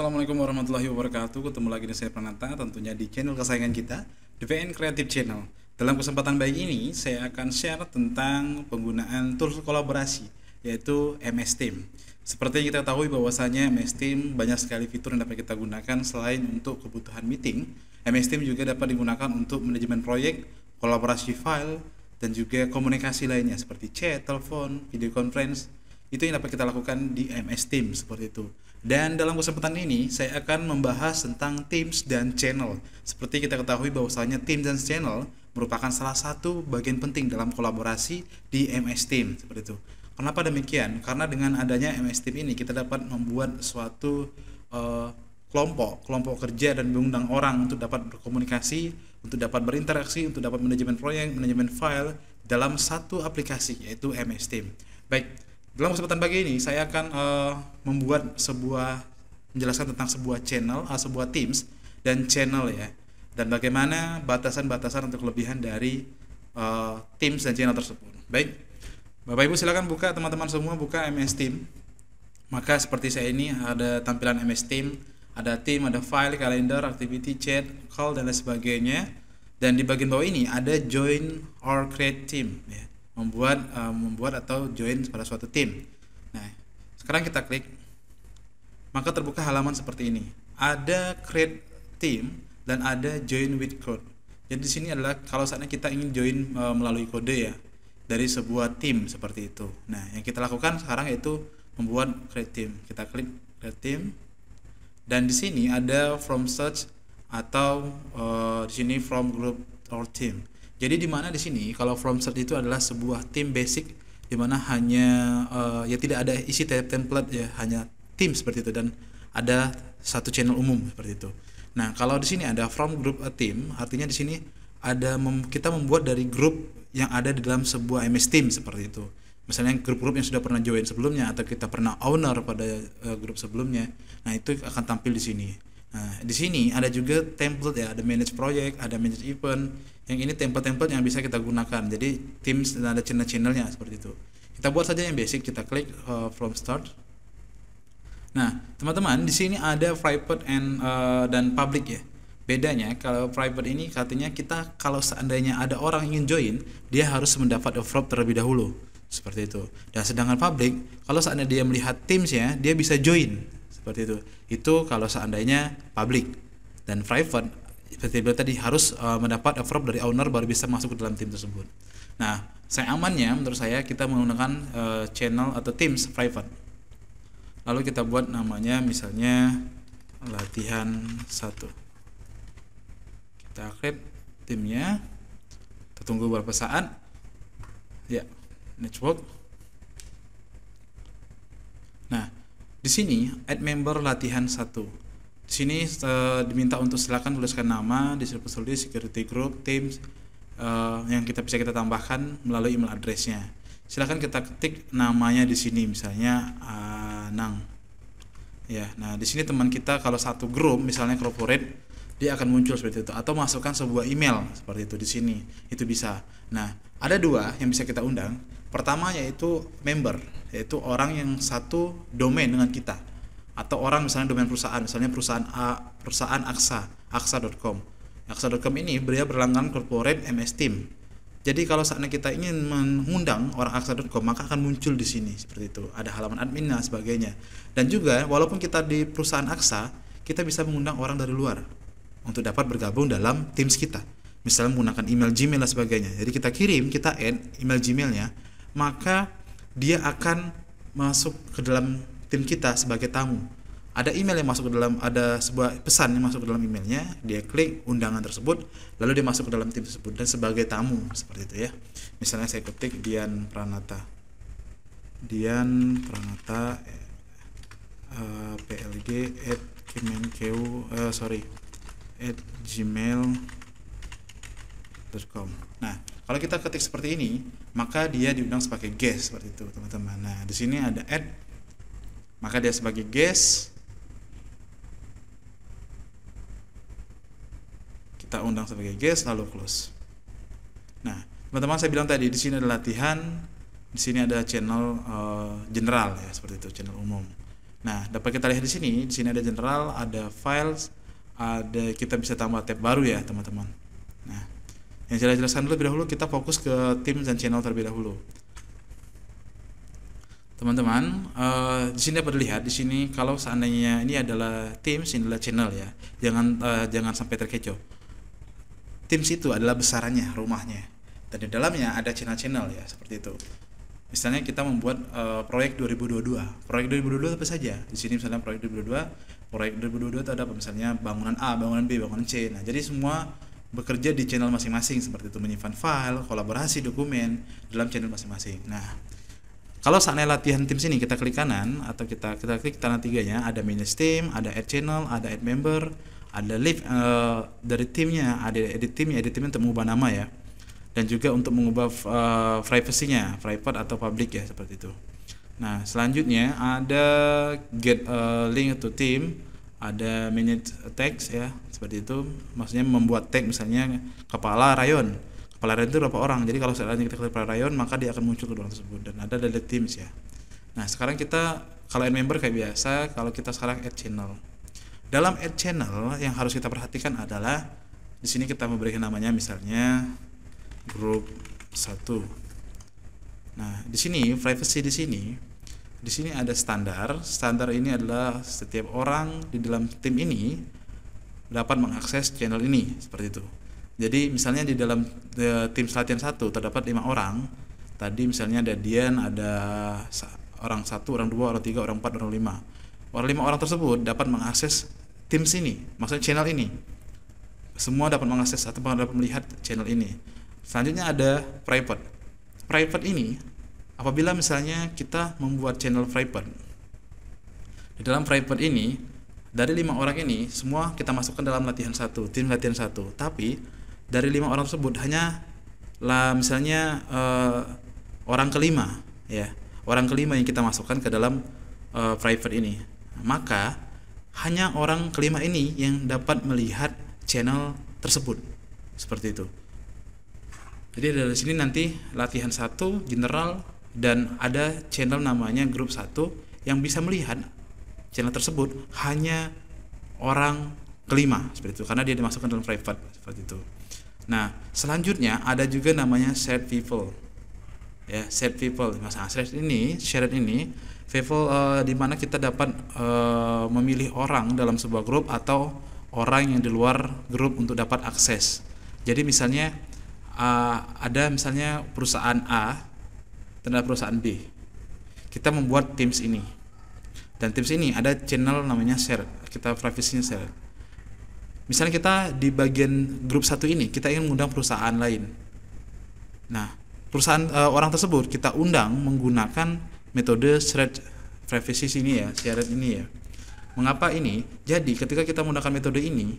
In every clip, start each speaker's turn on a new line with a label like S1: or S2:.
S1: Assalamualaikum warahmatullahi wabarakatuh Ketemu lagi dengan saya Pranata Tentunya di channel kesayangan kita The VN Creative Channel Dalam kesempatan baik ini Saya akan share tentang penggunaan tools kolaborasi Yaitu MS Team Seperti yang kita tahu bahwasanya MS Team Banyak sekali fitur yang dapat kita gunakan Selain untuk kebutuhan meeting MS Team juga dapat digunakan untuk manajemen proyek Kolaborasi file Dan juga komunikasi lainnya Seperti chat, telepon, video conference Itu yang dapat kita lakukan di MS Team Seperti itu dan dalam kesempatan ini, saya akan membahas tentang Teams dan Channel. Seperti kita ketahui bahwasanya Teams dan Channel merupakan salah satu bagian penting dalam kolaborasi di MS Team seperti itu. Kenapa demikian? Karena dengan adanya MS Team ini kita dapat membuat suatu uh, kelompok, kelompok kerja dan mengundang orang untuk dapat berkomunikasi, untuk dapat berinteraksi, untuk dapat manajemen proyek, manajemen file dalam satu aplikasi yaitu MS Team. Baik, dalam kesempatan pagi ini saya akan uh, membuat sebuah menjelaskan tentang sebuah channel, uh, sebuah teams dan channel ya. Dan bagaimana batasan-batasan untuk kelebihan dari uh, teams dan channel tersebut. Baik. Bapak Ibu silakan buka teman-teman semua buka MS Team. Maka seperti saya ini ada tampilan MS Team, ada team, ada file, kalender activity, chat, call dan lain sebagainya. Dan di bagian bawah ini ada join or create team ya membuat uh, membuat atau join pada suatu tim. Nah, sekarang kita klik maka terbuka halaman seperti ini. Ada create team dan ada join with code. Jadi di sini adalah kalau saatnya kita ingin join e, melalui kode ya dari sebuah tim seperti itu. Nah, yang kita lakukan sekarang yaitu membuat create team. Kita klik create team dan di sini ada from search atau e, di sini from group or team. Jadi di mana di sini kalau from cert itu adalah sebuah tim basic di mana hanya uh, ya tidak ada isi template ya, hanya tim seperti itu dan ada satu channel umum seperti itu. Nah, kalau di sini ada from group a team, artinya di sini ada mem kita membuat dari grup yang ada di dalam sebuah MS team seperti itu. Misalnya grup-grup yang sudah pernah join sebelumnya atau kita pernah owner pada uh, grup sebelumnya. Nah, itu akan tampil di sini. Nah, di sini ada juga template ya, ada manage project, ada manage event. Yang ini template-template yang bisa kita gunakan. Jadi Teams dan ada channel-channelnya seperti itu. Kita buat saja yang basic, kita klik uh, from start. Nah, teman-teman, di sini ada private and uh, dan public ya. Bedanya kalau private ini katanya kita kalau seandainya ada orang ingin join, dia harus mendapat approve terlebih dahulu. Seperti itu. Dan sedangkan public, kalau seandainya dia melihat Teams ya, dia bisa join seperti itu itu kalau seandainya public dan private seperti yang tadi harus uh, mendapat approval dari owner baru bisa masuk ke dalam tim tersebut nah saya amannya menurut saya kita menggunakan uh, channel atau teams private lalu kita buat namanya misalnya latihan satu kita create timnya kita tunggu beberapa saat ya network Di sini add member latihan satu Di sini uh, diminta untuk silakan tuliskan nama, disebut tulis security group, teams uh, yang kita bisa kita tambahkan melalui email addressnya. Silakan kita ketik namanya di sini misalnya Anang. Eh, ya, nah di sini teman kita kalau satu grup misalnya corporate dia akan muncul seperti itu atau masukkan sebuah email seperti itu di sini. Itu bisa. Nah, ada dua yang bisa kita undang Pertama yaitu member, yaitu orang yang satu domain dengan kita atau orang misalnya domain perusahaan, misalnya perusahaan A, perusahaan Aksa, aksa.com. Aksa.com ini beliau berlangganan corporate MS Team. Jadi kalau saatnya kita ingin mengundang orang aksa.com maka akan muncul di sini seperti itu. Ada halaman adminnya sebagainya. Dan juga walaupun kita di perusahaan aksa, kita bisa mengundang orang dari luar untuk dapat bergabung dalam Teams kita misalnya menggunakan email Gmail dan sebagainya. Jadi kita kirim, kita add email Gmailnya, maka dia akan masuk ke dalam tim kita sebagai tamu. Ada email yang masuk ke dalam, ada sebuah pesan yang masuk ke dalam emailnya, dia klik undangan tersebut, lalu dia masuk ke dalam tim tersebut dan sebagai tamu seperti itu ya. Misalnya saya ketik Dian Pranata, Dian Pranata uh, eh, eh, PLG at Kemenkeu, uh, sorry, at gmail com. Nah, kalau kita ketik seperti ini, maka dia diundang sebagai guest seperti itu, teman-teman. Nah, di sini ada add, maka dia sebagai guest. Kita undang sebagai guest, lalu close. Nah, teman-teman saya bilang tadi di sini ada latihan, di sini ada channel uh, general ya seperti itu, channel umum. Nah, dapat kita lihat di sini, di sini ada general, ada files, ada kita bisa tambah tab baru ya, teman-teman yang jelas-jelaskan dulu dahulu kita fokus ke tim dan channel terlebih dahulu teman-teman uh, di sini dapat dilihat di sini kalau seandainya ini adalah tim ini adalah channel ya jangan uh, jangan sampai terkecoh tim situ adalah besarannya rumahnya dan di dalamnya ada channel-channel ya seperti itu misalnya kita membuat uh, proyek 2022 proyek 2022 apa saja di sini misalnya proyek 2022 proyek 2022 itu ada apa misalnya bangunan A bangunan B bangunan C nah jadi semua bekerja di channel masing-masing seperti itu menyimpan file, kolaborasi dokumen dalam channel masing-masing. Nah, kalau saatnya latihan tim sini kita klik kanan atau kita kita klik tanda tiganya ada manage team, ada add channel, ada add member, ada leave uh, dari timnya, ada edit timnya, edit timnya untuk mengubah nama ya dan juga untuk mengubah uh, eh, privasinya, private atau public ya seperti itu. Nah selanjutnya ada get uh, link to team ada minute tags ya seperti itu maksudnya membuat tag misalnya kepala rayon kepala rayon itu berapa orang jadi kalau seandainya kita klik kepala rayon maka dia akan muncul ke dalam tersebut dan ada delete teams ya nah sekarang kita kalau add member kayak biasa kalau kita sekarang add channel dalam add channel yang harus kita perhatikan adalah di sini kita memberikan namanya misalnya grup satu. nah di sini privacy di sini di sini ada standar. Standar ini adalah setiap orang di dalam tim ini dapat mengakses channel ini seperti itu. Jadi misalnya di dalam e, tim selatan satu terdapat lima orang. Tadi misalnya ada Dian, ada orang satu, orang dua, orang tiga, orang empat, orang lima. Orang lima orang tersebut dapat mengakses tim sini, maksudnya channel ini. Semua dapat mengakses atau dapat melihat channel ini. Selanjutnya ada private. Private ini apabila misalnya kita membuat channel private, di dalam private ini dari lima orang ini semua kita masukkan dalam latihan satu tim latihan satu tapi dari lima orang tersebut hanya lah misalnya uh, orang kelima ya orang kelima yang kita masukkan ke dalam uh, eh, private ini maka hanya orang kelima ini yang dapat melihat channel tersebut seperti itu jadi dari sini nanti latihan satu general dan ada channel namanya grup 1 yang bisa melihat channel tersebut hanya orang kelima seperti itu karena dia dimasukkan dalam private seperti itu. Nah, selanjutnya ada juga namanya shared people. Ya, shared people. Masalah shared ini, shared ini people uh, di mana kita dapat uh, memilih orang dalam sebuah grup atau orang yang di luar grup untuk dapat akses. Jadi misalnya uh, ada misalnya perusahaan A terhadap perusahaan B kita membuat Teams ini dan Teams ini ada channel namanya share kita nya share misalnya kita di bagian grup satu ini kita ingin mengundang perusahaan lain nah perusahaan e, orang tersebut kita undang menggunakan metode shared privacy ini ya shared ini ya mengapa ini jadi ketika kita menggunakan metode ini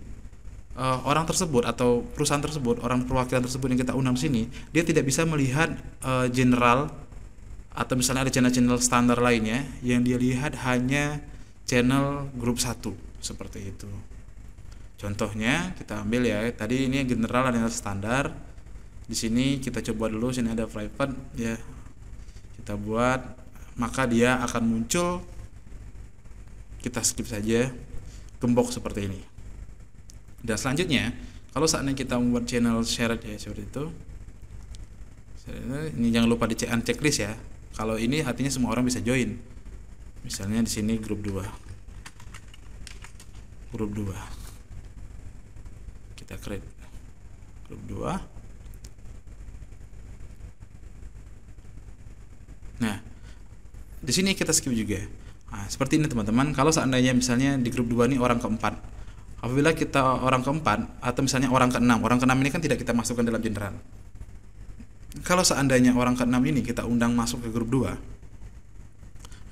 S1: e, orang tersebut atau perusahaan tersebut orang perwakilan tersebut yang kita undang sini dia tidak bisa melihat e, general atau misalnya ada channel-channel standar lainnya yang dia lihat hanya channel grup satu seperti itu contohnya kita ambil ya tadi ini general dan standar di sini kita coba dulu sini ada private ya kita buat maka dia akan muncul kita skip saja gembok seperti ini dan selanjutnya kalau saatnya kita membuat channel shared ya seperti itu ini jangan lupa di check checklist ya kalau ini artinya semua orang bisa join. Misalnya di sini grup 2. Grup 2. Kita create grup 2. Nah, di sini kita skip juga. Nah, seperti ini teman-teman, kalau seandainya misalnya di grup 2 ini orang keempat, apabila kita orang keempat atau misalnya orang keenam, orang keenam ini kan tidak kita masukkan dalam general kalau seandainya orang keenam ini kita undang masuk ke grup 2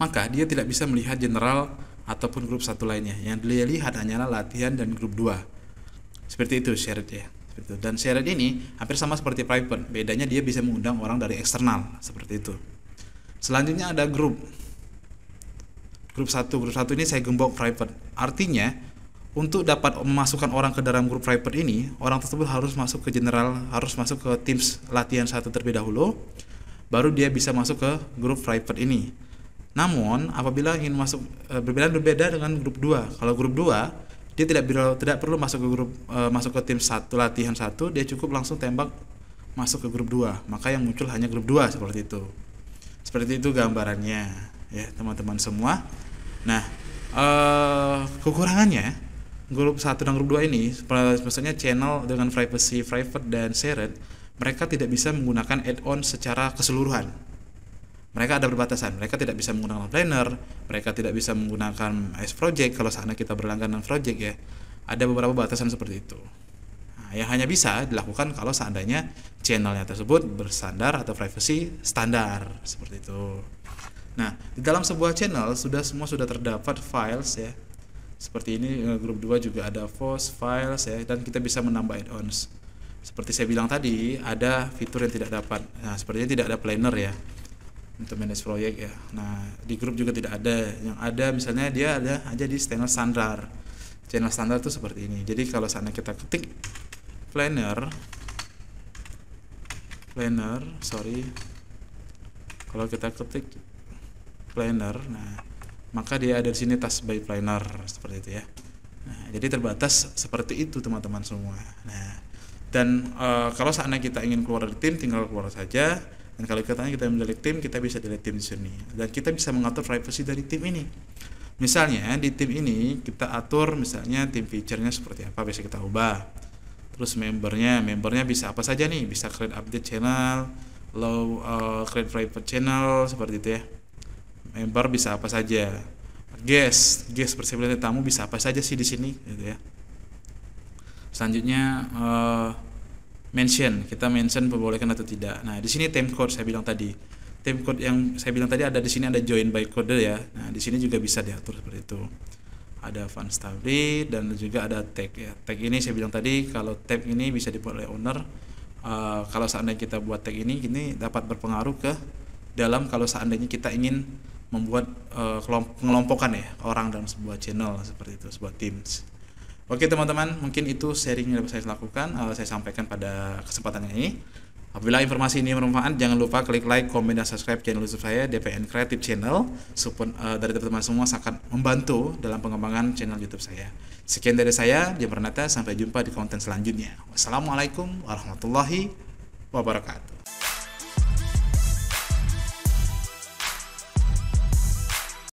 S1: maka dia tidak bisa melihat general ataupun grup satu lainnya yang dia lihat hanyalah latihan dan grup 2 seperti itu syaratnya seperti dan syarat ini hampir sama seperti private bedanya dia bisa mengundang orang dari eksternal seperti itu selanjutnya ada grup grup satu grup satu ini saya gembok private artinya untuk dapat memasukkan orang ke dalam grup private ini, orang tersebut harus masuk ke general, harus masuk ke tim latihan satu terlebih dahulu, baru dia bisa masuk ke grup private ini. Namun, apabila ingin masuk e, berbeda berbeda dengan grup 2. Kalau grup 2, dia tidak tidak perlu masuk ke grup e, masuk ke tim satu latihan satu, dia cukup langsung tembak masuk ke grup 2. Maka yang muncul hanya grup 2 seperti itu. Seperti itu gambarannya ya, teman-teman semua. Nah, e, kekurangannya grup satu dan grup dua ini maksudnya channel dengan privacy private dan shared mereka tidak bisa menggunakan add-on secara keseluruhan mereka ada perbatasan mereka tidak bisa menggunakan planner mereka tidak bisa menggunakan S project kalau sana kita berlangganan project ya ada beberapa batasan seperti itu nah, yang hanya bisa dilakukan kalau seandainya channelnya tersebut bersandar atau privacy standar seperti itu nah di dalam sebuah channel sudah semua sudah terdapat files ya seperti ini eh, grup 2 juga ada force files ya dan kita bisa menambah add-ons seperti saya bilang tadi ada fitur yang tidak dapat nah sepertinya tidak ada planner ya untuk manage proyek ya nah di grup juga tidak ada yang ada misalnya dia ada aja di channel standar channel standar itu seperti ini jadi kalau sana kita ketik planner planner sorry kalau kita ketik planner nah maka dia ada di sini tas by planner seperti itu ya nah, jadi terbatas seperti itu teman-teman semua nah dan e, kalau saatnya kita ingin keluar dari tim tinggal keluar saja dan kalau kita kita mendelik tim kita bisa delete tim di sini dan kita bisa mengatur privacy dari tim ini misalnya di tim ini kita atur misalnya tim feature-nya seperti apa bisa kita ubah terus membernya membernya bisa apa saja nih bisa create update channel low uh, create private channel seperti itu ya member bisa apa saja guest guest persebulan tamu bisa apa saja sih di sini gitu ya selanjutnya uh, mention kita mention perbolehkan atau tidak nah di sini time code saya bilang tadi time code yang saya bilang tadi ada di sini ada join by code ya nah di sini juga bisa diatur seperti itu ada fun story dan juga ada tag ya tag ini saya bilang tadi kalau tag ini bisa dibuat oleh owner uh, kalau seandainya kita buat tag ini ini dapat berpengaruh ke dalam kalau seandainya kita ingin membuat uh, pengelompokan ya orang dalam sebuah channel seperti itu sebuah teams oke teman-teman mungkin itu sharing yang dapat saya lakukan uh, saya sampaikan pada kesempatan ini apabila informasi ini bermanfaat jangan lupa klik like komen dan subscribe channel youtube saya DPN Creative Channel support uh, dari teman-teman semua sangat membantu dalam pengembangan channel youtube saya sekian dari saya Jam sampai jumpa di konten selanjutnya wassalamualaikum warahmatullahi wabarakatuh